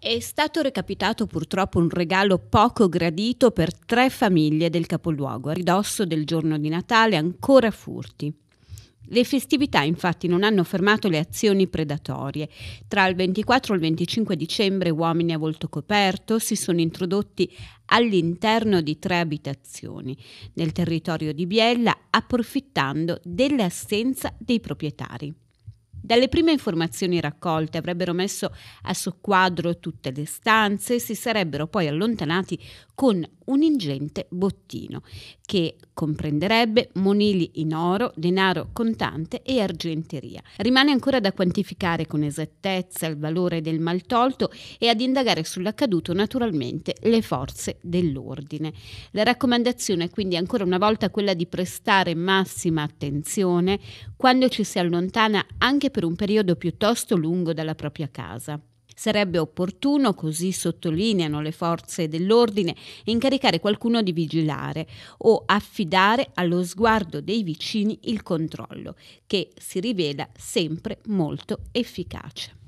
È stato recapitato purtroppo un regalo poco gradito per tre famiglie del capoluogo, a ridosso del giorno di Natale ancora furti. Le festività infatti non hanno fermato le azioni predatorie. Tra il 24 e il 25 dicembre uomini a volto coperto si sono introdotti all'interno di tre abitazioni nel territorio di Biella approfittando dell'assenza dei proprietari. Dalle prime informazioni raccolte avrebbero messo a soqquadro tutte le stanze e si sarebbero poi allontanati con un ingente bottino che comprenderebbe monili in oro, denaro contante e argenteria. Rimane ancora da quantificare con esattezza il valore del maltolto e ad indagare sull'accaduto naturalmente le forze dell'ordine. La raccomandazione è quindi ancora una volta quella di prestare massima attenzione quando ci si allontana anche per per un periodo piuttosto lungo dalla propria casa. Sarebbe opportuno, così sottolineano le forze dell'ordine, incaricare qualcuno di vigilare o affidare allo sguardo dei vicini il controllo, che si rivela sempre molto efficace.